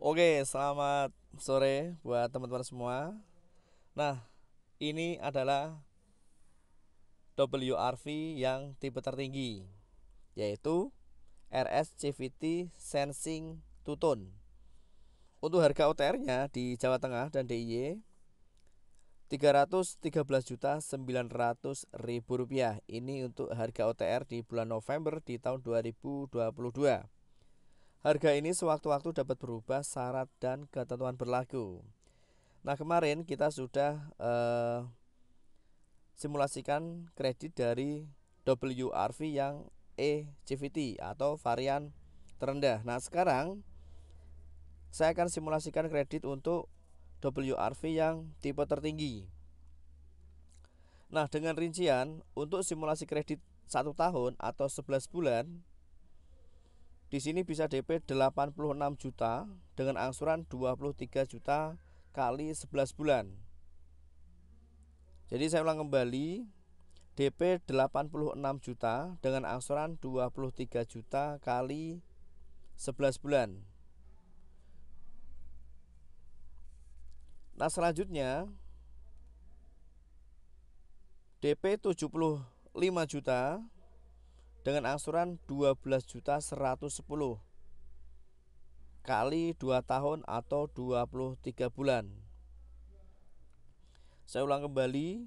Oke, selamat sore buat teman-teman semua. Nah, ini adalah WRV yang tipe tertinggi, yaitu RS CVT Sensing Tutun. Untuk harga OTR-nya di Jawa Tengah dan DIY 313.900.000 rupiah. Ini untuk harga OTR di bulan November di tahun 2022. Harga ini sewaktu-waktu dapat berubah syarat dan ketentuan berlaku. Nah, kemarin kita sudah eh, simulasikan kredit dari WRV yang ECVT atau varian terendah. Nah, sekarang saya akan simulasikan kredit untuk WRV yang tipe tertinggi. Nah, dengan rincian untuk simulasi kredit satu tahun atau 11 bulan di sini bisa DP 86 juta dengan angsuran 23 juta kali 11 bulan. Jadi saya ulang kembali DP 86 juta dengan angsuran 23 juta kali 11 bulan. Nah, selanjutnya DP 75 juta dengan angsuran 12.110 kali 2 tahun atau 23 bulan. Saya ulang kembali,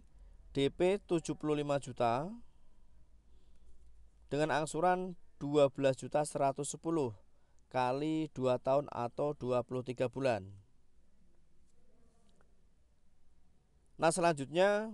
DP 75 juta dengan angsuran 12.110 kali 2 tahun atau 23 bulan. Nah, selanjutnya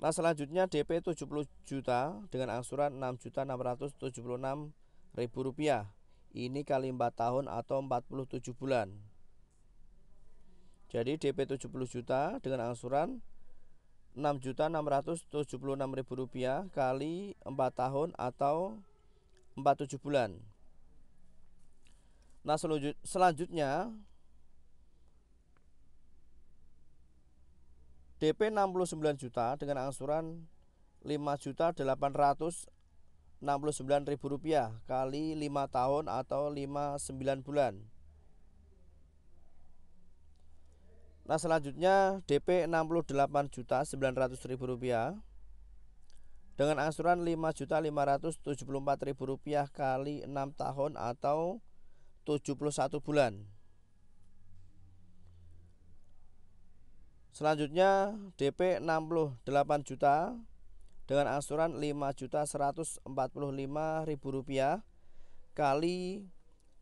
Nah selanjutnya DP 70 juta dengan angsuran 6 juta 676 ribu rupiah. Ini kali 4 tahun atau 47 bulan. Jadi DP 70 juta dengan angsuran 6 juta 676 ribu rupiah kali 4 tahun atau 47 bulan. Nah selanjutnya DP 69 juta dengan angsuran 5 juta 869 ribu rupiah kali 5 tahun atau 59 bulan Nah selanjutnya DP 68 juta 900 ribu rupiah dengan angsuran 5.574.000 rupiah kali 6 tahun atau 71 bulan. Selanjutnya DP 68 juta dengan angsuran 5 juta 145 ribu rupiah kali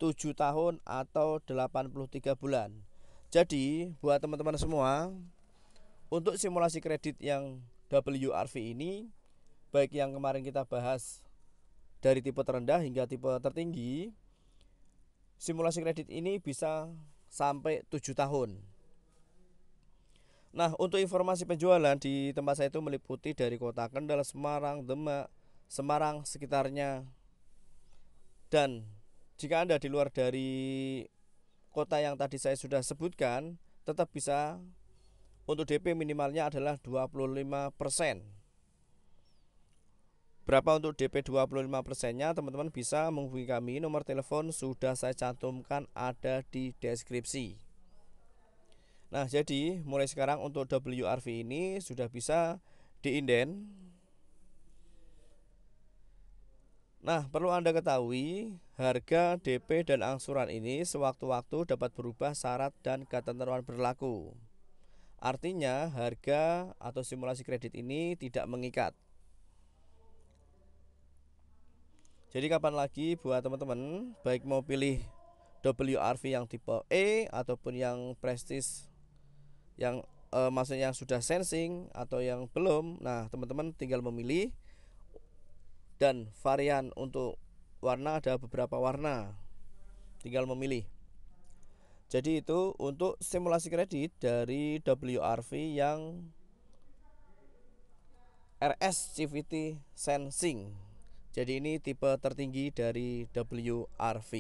7 tahun atau 83 bulan. Jadi buat teman-teman semua untuk simulasi kredit yang WRV ini baik yang kemarin kita bahas dari tipe terendah hingga tipe tertinggi simulasi kredit ini bisa sampai 7 tahun Nah, untuk informasi penjualan di tempat saya itu meliputi dari kota Kendal, Semarang, Demak, Semarang sekitarnya. Dan jika Anda di luar dari kota yang tadi saya sudah sebutkan, tetap bisa untuk DP minimalnya adalah 25%. Berapa untuk DP 25%-nya? Teman-teman bisa menghubungi kami, nomor telepon sudah saya cantumkan ada di deskripsi. Nah, jadi mulai sekarang untuk WRV ini sudah bisa diinden. Nah, perlu Anda ketahui, harga DP dan angsuran ini sewaktu-waktu dapat berubah syarat dan ketentuan berlaku. Artinya, harga atau simulasi kredit ini tidak mengikat. Jadi kapan lagi buat teman-teman baik mau pilih WRV yang tipe E ataupun yang Prestige yang e, maksudnya yang sudah sensing atau yang belum nah teman-teman tinggal memilih dan varian untuk warna ada beberapa warna tinggal memilih jadi itu untuk simulasi kredit dari WRV yang RS CVT Sensing jadi ini tipe tertinggi dari WRV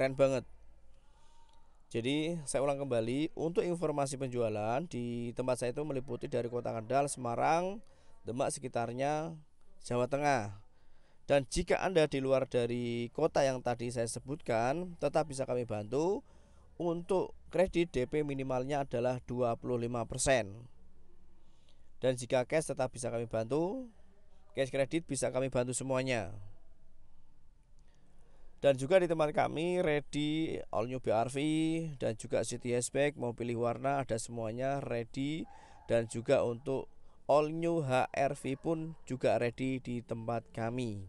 keren banget jadi saya ulang kembali untuk informasi penjualan di tempat saya itu meliputi dari Kota Kendal, Semarang, Demak sekitarnya, Jawa Tengah. Dan jika Anda di luar dari kota yang tadi saya sebutkan, tetap bisa kami bantu untuk kredit DP minimalnya adalah 25%. Dan jika cash tetap bisa kami bantu, cash kredit bisa kami bantu semuanya dan juga di tempat kami ready all new BRV dan juga city hatchback mau pilih warna ada semuanya ready dan juga untuk all new HRV pun juga ready di tempat kami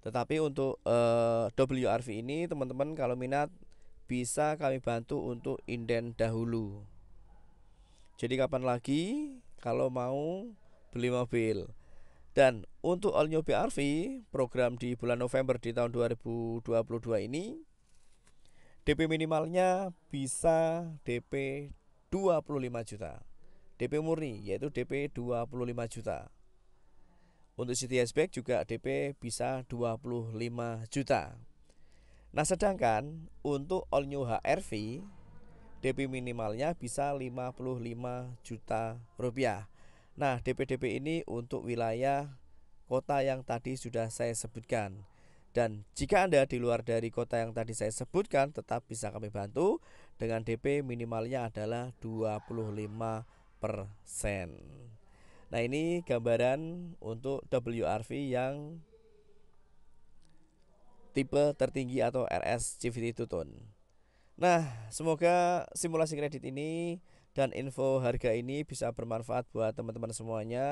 tetapi untuk uh, eh, WRV ini teman-teman kalau minat bisa kami bantu untuk inden dahulu jadi kapan lagi kalau mau beli mobil dan untuk All New BRV, program di bulan November di tahun 2022 ini, DP minimalnya bisa DP 25 juta. DP murni yaitu DP 25 juta. Untuk City Hatchback juga DP bisa 25 juta. Nah, sedangkan untuk All New HRV DP minimalnya bisa 55 juta rupiah. Nah, DPDP ini untuk wilayah kota yang tadi sudah saya sebutkan. Dan jika Anda di luar dari kota yang tadi saya sebutkan tetap bisa kami bantu dengan DP minimalnya adalah 25%. Nah, ini gambaran untuk WRV yang tipe tertinggi atau RS CVT Tutun. Nah, semoga simulasi kredit ini dan info harga ini bisa bermanfaat buat teman-teman semuanya.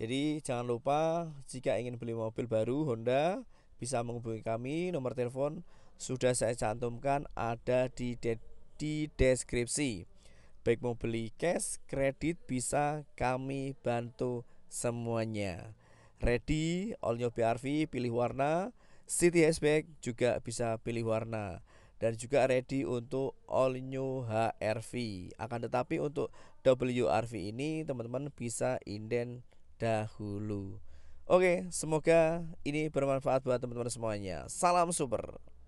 Jadi jangan lupa jika ingin beli mobil baru Honda bisa menghubungi kami nomor telepon sudah saya cantumkan ada di de di deskripsi. Baik mau beli cash, kredit bisa kami bantu semuanya. Ready, all new BRV pilih warna, City Hatchback juga bisa pilih warna dan juga ready untuk all new HRV. Akan tetapi untuk WRV ini teman-teman bisa inden dahulu. Oke, semoga ini bermanfaat buat teman-teman semuanya. Salam super.